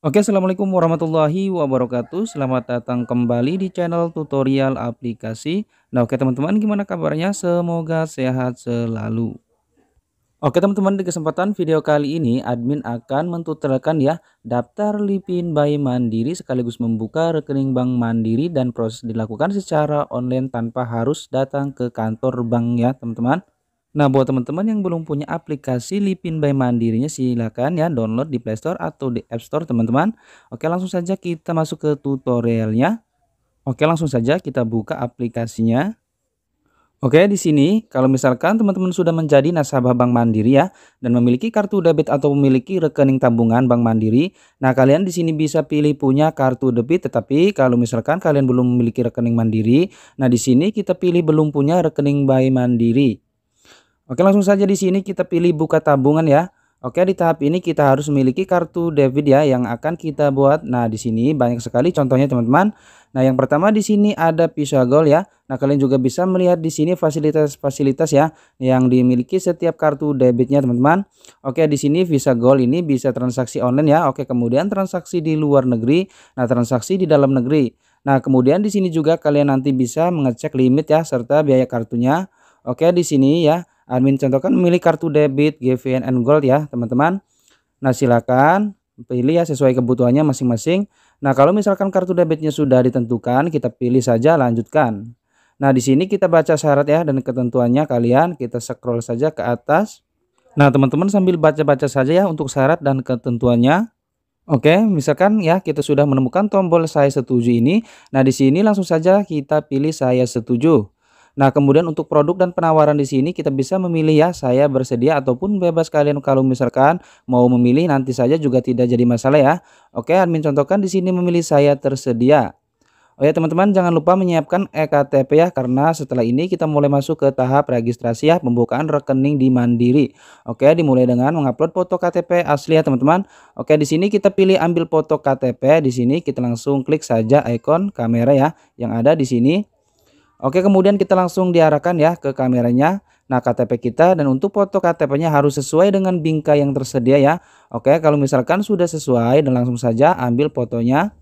Oke assalamualaikum warahmatullahi wabarakatuh Selamat datang kembali di channel tutorial aplikasi Nah oke teman-teman gimana kabarnya semoga sehat selalu Oke teman-teman di kesempatan video kali ini admin akan mentutorialkan ya daftar Lipin by Mandiri sekaligus membuka rekening bank Mandiri dan proses dilakukan secara online tanpa harus datang ke kantor bank ya teman-teman Nah, buat teman-teman yang belum punya aplikasi Lipin by Mandirinya silahkan ya download di Play Store atau di App Store, teman-teman. Oke, langsung saja kita masuk ke tutorialnya. Oke, langsung saja kita buka aplikasinya. Oke, di sini kalau misalkan teman-teman sudah menjadi nasabah Bank Mandiri ya dan memiliki kartu debit atau memiliki rekening tabungan Bank Mandiri, nah kalian di sini bisa pilih punya kartu debit tetapi kalau misalkan kalian belum memiliki rekening Mandiri, nah di sini kita pilih belum punya rekening by Mandiri. Oke, langsung saja di sini kita pilih buka tabungan ya. Oke, di tahap ini kita harus memiliki kartu debit ya yang akan kita buat. Nah, di sini banyak sekali contohnya teman-teman. Nah, yang pertama di sini ada Visa Gold ya. Nah, kalian juga bisa melihat di sini fasilitas-fasilitas ya yang dimiliki setiap kartu debitnya teman-teman. Oke, di sini Visa Gold ini bisa transaksi online ya. Oke, kemudian transaksi di luar negeri, nah transaksi di dalam negeri. Nah, kemudian di sini juga kalian nanti bisa mengecek limit ya serta biaya kartunya. Oke, di sini ya admin contohkan memilih kartu debit, GVN, and Gold ya teman-teman. Nah silakan pilih ya sesuai kebutuhannya masing-masing. Nah kalau misalkan kartu debitnya sudah ditentukan, kita pilih saja lanjutkan. Nah di sini kita baca syarat ya dan ketentuannya kalian kita scroll saja ke atas. Nah teman-teman sambil baca-baca saja ya untuk syarat dan ketentuannya. Oke, misalkan ya kita sudah menemukan tombol saya setuju ini. Nah, di sini langsung saja kita pilih saya setuju. Nah, kemudian untuk produk dan penawaran di sini kita bisa memilih ya, saya bersedia ataupun bebas kalian kalau misalkan mau memilih nanti saja juga tidak jadi masalah ya. Oke, admin contohkan di sini memilih saya tersedia. Oh ya teman-teman jangan lupa menyiapkan ektp ya karena setelah ini kita mulai masuk ke tahap registrasi ya pembukaan rekening di Mandiri. Oke dimulai dengan mengupload foto KTP asli ya teman-teman. Oke di sini kita pilih ambil foto KTP di sini kita langsung klik saja ikon kamera ya yang ada di sini. Oke, kemudian kita langsung diarahkan ya ke kameranya. Nah, KTP kita dan untuk foto KTP-nya harus sesuai dengan bingkai yang tersedia ya. Oke, kalau misalkan sudah sesuai dan langsung saja ambil fotonya.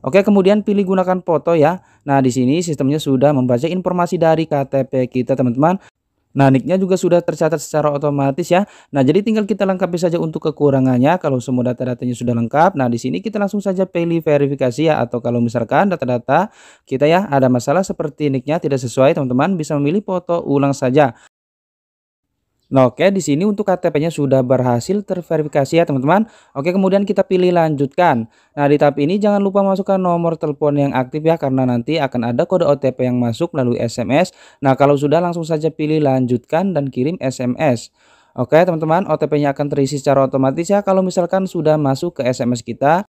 Oke, kemudian pilih gunakan foto ya. Nah, di sini sistemnya sudah membaca informasi dari KTP kita, teman-teman. Nah, nicknya juga sudah tercatat secara otomatis ya. Nah, jadi tinggal kita lengkapi saja untuk kekurangannya. Kalau semua data-datanya sudah lengkap, nah di sini kita langsung saja pilih verifikasi ya. Atau kalau misalkan data-data kita ya ada masalah seperti nicknya tidak sesuai, teman-teman bisa memilih foto ulang saja. Nah, oke di sini untuk KTP-nya sudah berhasil terverifikasi ya teman-teman. Oke kemudian kita pilih lanjutkan. Nah di tahap ini jangan lupa masukkan nomor telepon yang aktif ya karena nanti akan ada kode OTP yang masuk melalui SMS. Nah kalau sudah langsung saja pilih lanjutkan dan kirim SMS. Oke teman-teman OTP-nya akan terisi secara otomatis ya kalau misalkan sudah masuk ke SMS kita.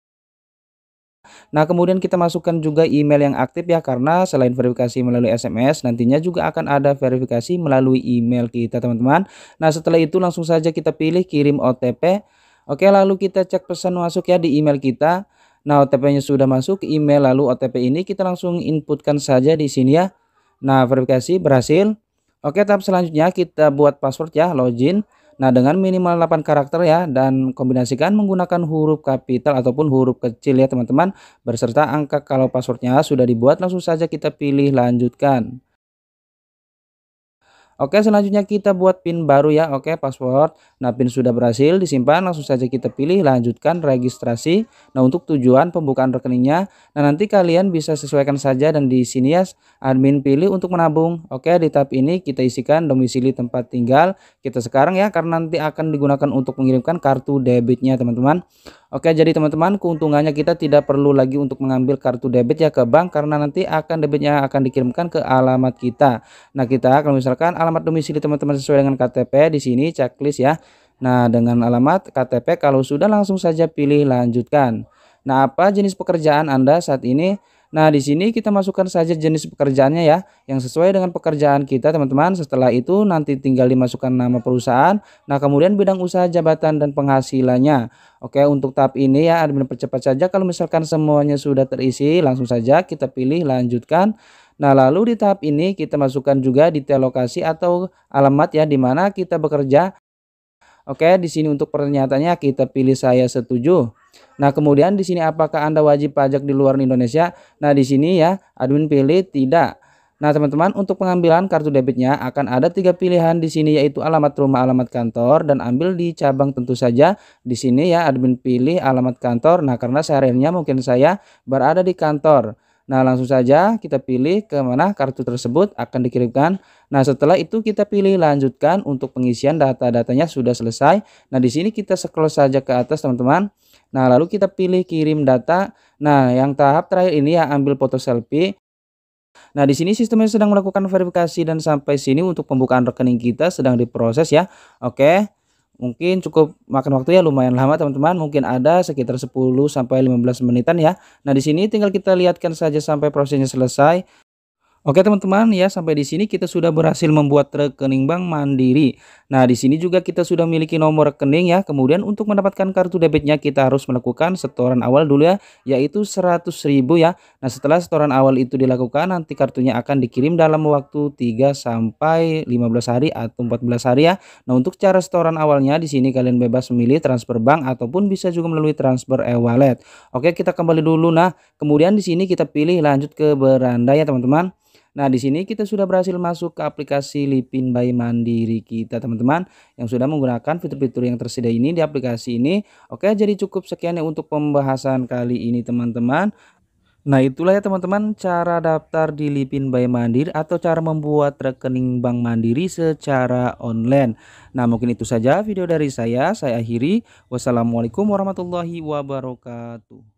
Nah, kemudian kita masukkan juga email yang aktif ya karena selain verifikasi melalui SMS, nantinya juga akan ada verifikasi melalui email kita, teman-teman. Nah, setelah itu langsung saja kita pilih kirim OTP. Oke, lalu kita cek pesan masuk ya di email kita. Nah, OTP-nya sudah masuk email lalu OTP ini kita langsung inputkan saja di sini ya. Nah, verifikasi berhasil. Oke, tahap selanjutnya kita buat password ya, login. Nah, dengan minimal 8 karakter ya dan kombinasikan menggunakan huruf kapital ataupun huruf kecil ya teman-teman berserta angka kalau passwordnya sudah dibuat langsung saja kita pilih lanjutkan. Oke selanjutnya kita buat pin baru ya oke password nah pin sudah berhasil disimpan langsung saja kita pilih lanjutkan registrasi nah untuk tujuan pembukaan rekeningnya nah nanti kalian bisa sesuaikan saja dan di sini ya admin pilih untuk menabung oke di tab ini kita isikan domisili tempat tinggal kita sekarang ya karena nanti akan digunakan untuk mengirimkan kartu debitnya teman-teman Oke, jadi teman-teman, keuntungannya kita tidak perlu lagi untuk mengambil kartu debit ya ke bank karena nanti akan debitnya akan dikirimkan ke alamat kita. Nah, kita kalau misalkan alamat domisili teman-teman sesuai dengan KTP di sini checklist ya. Nah, dengan alamat KTP kalau sudah langsung saja pilih lanjutkan. Nah, apa jenis pekerjaan Anda saat ini? Nah, di sini kita masukkan saja jenis pekerjaannya ya, yang sesuai dengan pekerjaan kita, teman-teman. Setelah itu nanti tinggal dimasukkan nama perusahaan. Nah, kemudian bidang usaha jabatan dan penghasilannya. Oke, untuk tahap ini ya admin percepat saja kalau misalkan semuanya sudah terisi, langsung saja kita pilih lanjutkan. Nah, lalu di tahap ini kita masukkan juga detail lokasi atau alamat ya di mana kita bekerja. Oke, di sini untuk pernyataannya kita pilih saya setuju. Nah, kemudian di sini apakah Anda wajib pajak di luar Indonesia? Nah, di sini ya admin pilih tidak. Nah, teman-teman, untuk pengambilan kartu debitnya akan ada tiga pilihan di sini yaitu alamat rumah, alamat kantor dan ambil di cabang tentu saja. Di sini ya admin pilih alamat kantor. Nah, karena sehariannya mungkin saya berada di kantor. Nah langsung saja kita pilih ke mana kartu tersebut akan dikirimkan. Nah setelah itu kita pilih lanjutkan untuk pengisian data-datanya sudah selesai. Nah di sini kita scroll saja ke atas teman-teman. Nah, lalu kita pilih kirim data. Nah, yang tahap terakhir ini ya ambil foto selfie. Nah, di sini sistemnya sedang melakukan verifikasi dan sampai sini untuk pembukaan rekening kita sedang diproses ya. Oke. Mungkin cukup makan waktu ya lumayan lama teman-teman, mungkin ada sekitar 10 sampai 15 menitan ya. Nah, di sini tinggal kita lihatkan saja sampai prosesnya selesai. Oke teman-teman ya sampai di sini kita sudah berhasil membuat rekening bank mandiri. Nah di sini juga kita sudah memiliki nomor rekening ya. Kemudian untuk mendapatkan kartu debitnya kita harus melakukan setoran awal dulu ya yaitu 100.000 ya. Nah setelah setoran awal itu dilakukan nanti kartunya akan dikirim dalam waktu 3 sampai 15 hari atau 14 hari ya. Nah untuk cara setoran awalnya di sini kalian bebas memilih transfer bank ataupun bisa juga melalui transfer e-wallet. Oke kita kembali dulu nah kemudian di sini kita pilih lanjut ke beranda ya teman-teman. Nah, di sini kita sudah berhasil masuk ke aplikasi Lipin by Mandiri kita, teman-teman. Yang sudah menggunakan fitur-fitur yang tersedia ini di aplikasi ini. Oke, jadi cukup sekian ya untuk pembahasan kali ini, teman-teman. Nah itulah ya teman-teman cara daftar di Lipin by Mandiri atau cara membuat rekening bank mandiri secara online. Nah mungkin itu saja video dari saya, saya akhiri. Wassalamualaikum warahmatullahi wabarakatuh.